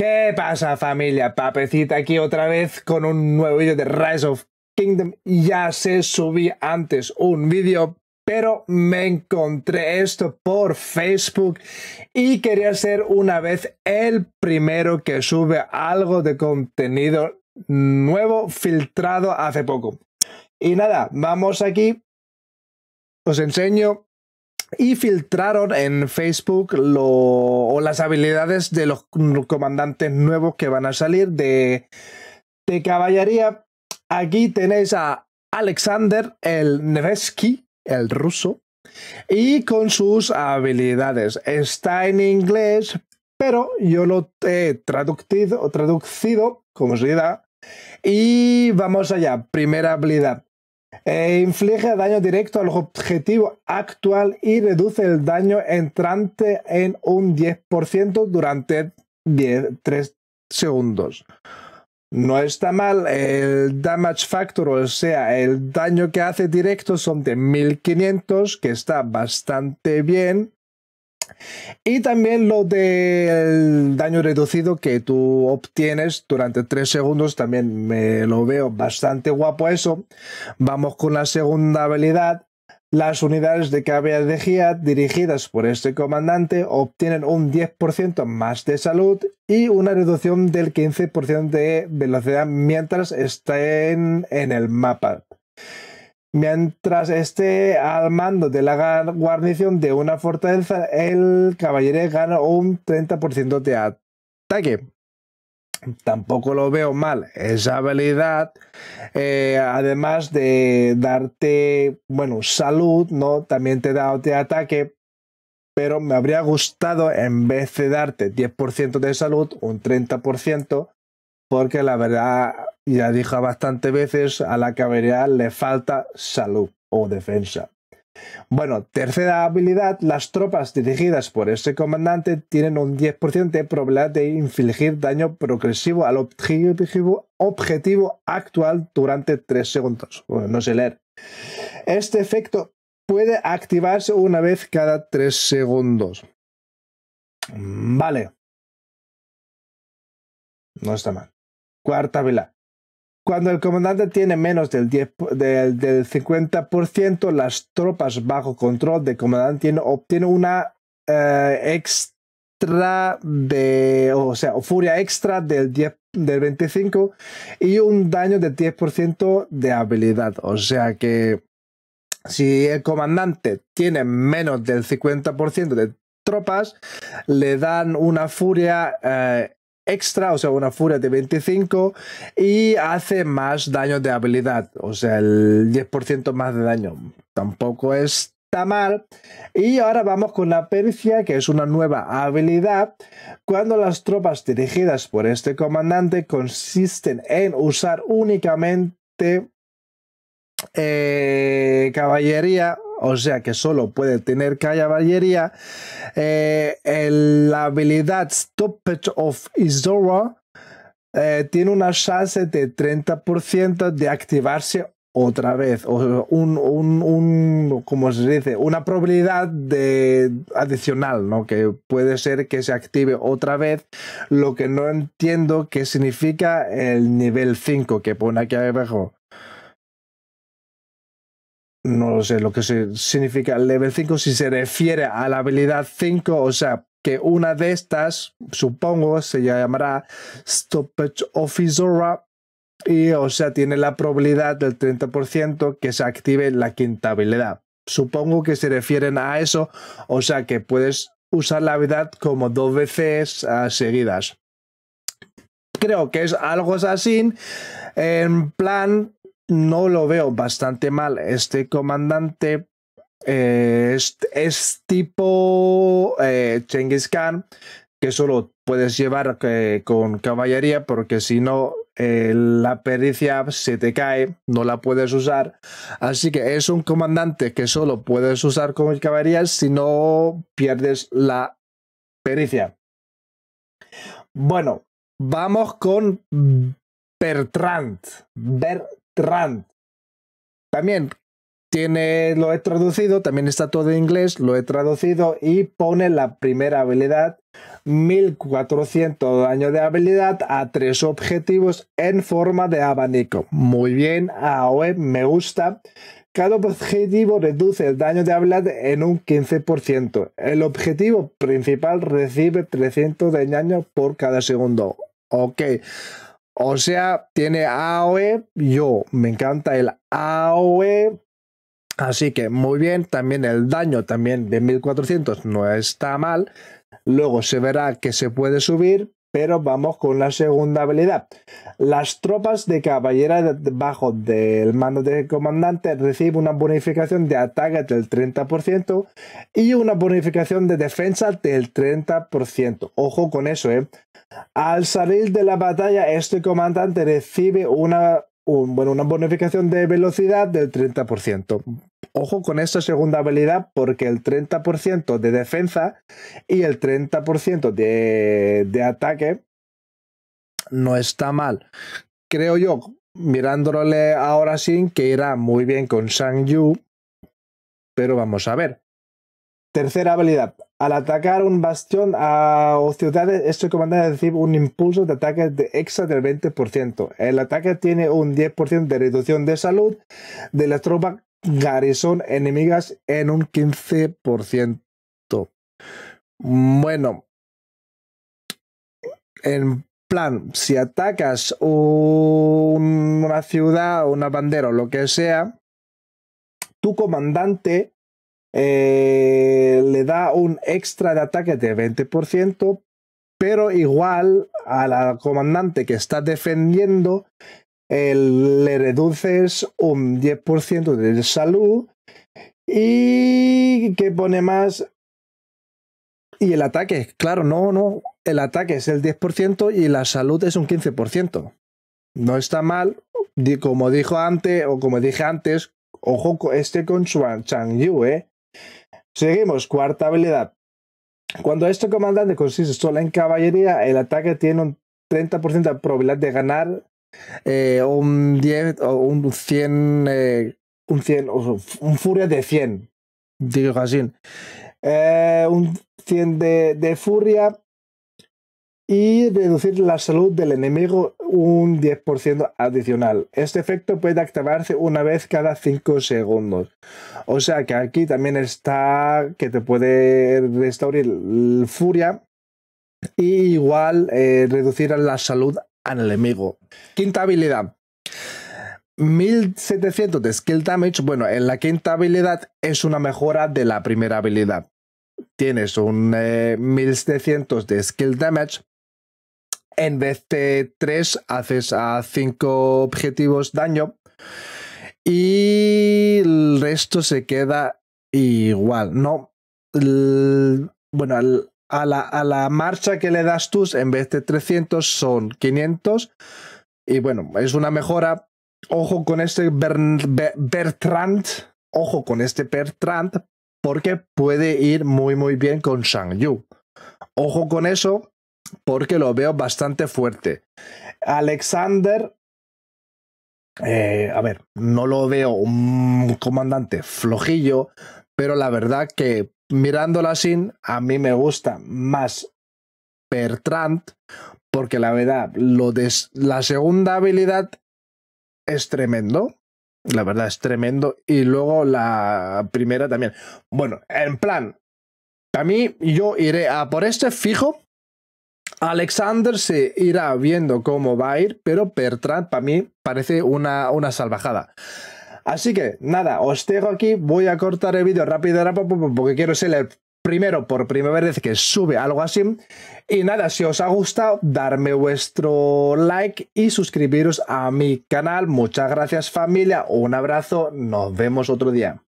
¿Qué pasa familia? Papecita aquí otra vez con un nuevo vídeo de Rise of Kingdom. Ya sé, subí antes un vídeo, pero me encontré esto por Facebook y quería ser una vez el primero que sube algo de contenido nuevo filtrado hace poco. Y nada, vamos aquí, os enseño y filtraron en Facebook las habilidades de los comandantes nuevos que van a salir de, caballería. Aquí tenéis a Alexander el Nevesky, el ruso, y con sus habilidades. Está en inglés, pero yo lo he traducido, traducido como se da. Y vamos allá. Primera habilidad. E inflige daño directo al objetivo actual y reduce el daño entrante en un 10% durante 3 segundos. No está mal, el damage factor, o sea, el daño que hace directo son de 1500, que está bastante bien. Y también lo del daño reducido que tú obtienes durante 3 segundos, también me lo veo bastante guapo eso. Vamos con la segunda habilidad. Las unidades de de GIA dirigidas por este comandante obtienen un 10% más de salud y una reducción del 15% de velocidad mientras estén en el mapa. Mientras esté al mando de la guarnición de una fortaleza, el caballero gana un 30% de ataque. Tampoco lo veo mal esa habilidad. Eh, además de darte, bueno, salud, ¿no? También te da de ataque. Pero me habría gustado, en vez de darte 10% de salud, un 30%. Porque la verdad, ya dijo bastantes veces, a la caballería le falta salud o defensa. Bueno, tercera habilidad, las tropas dirigidas por este comandante tienen un 10% de probabilidad de infligir daño progresivo al objetivo, objetivo actual durante 3 segundos. Bueno, no sé leer. Este efecto puede activarse una vez cada 3 segundos. Vale. No está mal. Cuarta habilidad. Cuando el comandante tiene menos del, 10, del, 50%, las tropas bajo control del comandante obtienen una eh, extra de, o sea, furia extra del 10, del 25 y un daño del 10% de habilidad. O sea que si el comandante tiene menos del 50% de tropas, le dan una furia extra. Eh, extra, o sea, una furia de 25 y hace más daño de habilidad, o sea, el 10% más de daño. Tampoco Está mal. Y ahora vamos con la pericia, que es una nueva habilidad. Cuando las tropas dirigidas por este comandante consisten en usar únicamente eh, caballería o sea que solo puede tener que haya eh, el, la habilidad Stoppage of izora eh, tiene una chance de 30% de activarse otra vez, o un, como se dice, una probabilidad de, adicional, ¿no? Que puede ser que se active otra vez, lo que no entiendo qué significa el nivel 5 que pone aquí abajo no sé lo que significa el level 5 si se refiere a la habilidad 5, o sea, que una de estas, supongo, se llamará Stoppage Officer. y, o sea, tiene la probabilidad del 30% que se active la quinta habilidad. Supongo que se refieren a eso, o sea, que puedes usar la habilidad como dos veces ah, seguidas creo que es algo así. En plan, no lo veo bastante mal. Este comandante eh, es, tipo eh, Khan, que solo puedes llevar eh, con caballería, porque si no, eh, la pericia se te cae, no la puedes usar. Así que es un comandante que solo puedes usar con caballería si no pierdes la pericia. Bueno, vamos con Bertrand. Bertrand. Rand. También tiene, lo he traducido, también está todo en inglés, lo he traducido y pone la primera habilidad, 1400 daño de habilidad a tres objetivos en forma de abanico. Muy bien, oe me gusta. Cada objetivo reduce el daño de habilidad en un 15%. El objetivo principal recibe 300 de daño por cada segundo. Ok, o sea, tiene AOE. Yo me encanta el AOE. Así que muy bien. También el daño también de 1400 no está mal. Luego se verá que se puede subir, pero vamos con la segunda habilidad. Las tropas de caballera bajo del mando del comandante reciben una bonificación de ataque del 30% y una bonificación de defensa del 30%. Ojo con eso, ¿eh? Al salir de la batalla, este comandante recibe una, bueno, una bonificación de velocidad del 30%. Ojo con esta segunda habilidad porque el 30% de defensa y el 30% de, de ataque no está mal. Creo yo, mirándole ahora sí, que irá muy bien con Shang Yu, pero vamos a ver. Tercera habilidad. Al atacar un bastión a, o ciudades, este comandante recibe un impulso de ataque de extra del 20%. El ataque tiene un 10% de reducción de salud de la tropa Garrison enemigas en un 15%. Bueno, en plan, si atacas una ciudad, una bandera o lo que sea, tu comandante eh, le da un extra de ataque de 20%, pero igual a la comandante que está defendiendo le reduces un 10% de salud y que pone más y el ataque, claro, no, no, el ataque es el 10% y la salud es un 15%. No está mal, como dijo antes o como dije antes, ojo este con Chang Yu, ¿eh? Seguimos, cuarta habilidad. Cuando este comandante consiste solo en caballería, el ataque tiene un 30% de probabilidad de ganar eh, un 10 o un 100, eh, un 100, un Furia de 100, digo así. Eh, un 100 de, Furia y reducir la salud del enemigo un 10% adicional. Este efecto puede activarse una vez cada 5 segundos. O sea que aquí también está que te puede restaurar El furia y igual reducir la salud al enemigo. Quinta habilidad. 1700 de skill damage. Bueno, en la quinta habilidad es una mejora de la primera habilidad. Tienes un 1700 eh, de skill damage. En vez de 3 haces a 5 objetivos daño. Y el resto se queda igual. No. bueno, a la, marcha que le das tú, en vez de 300 son 500. Y bueno, es una mejora. Ojo con este Bertrand. Ojo con este Bertrand. Porque puede ir muy, muy bien con Shang Yu. Ojo con eso. Porque lo veo bastante fuerte. Alexander. Eh, a ver, no lo veo un comandante flojillo. Pero la verdad que mirándola sin, a mí me gusta más Bertrand, porque la verdad, lo de la segunda habilidad es tremendo. La verdad es tremendo. Y luego la primera también. Bueno, en plan, para mí yo iré a por este fijo. Alexander se irá viendo cómo va a ir, pero Bertrand para mí parece una, una salvajada. Así que nada, os tengo aquí, voy a cortar el vídeo rápido porque quiero ser el primero por primera vez que sube algo así. Y nada, si os ha gustado, darme vuestro like y suscribiros a mi canal. Muchas gracias familia, un abrazo, nos vemos otro día.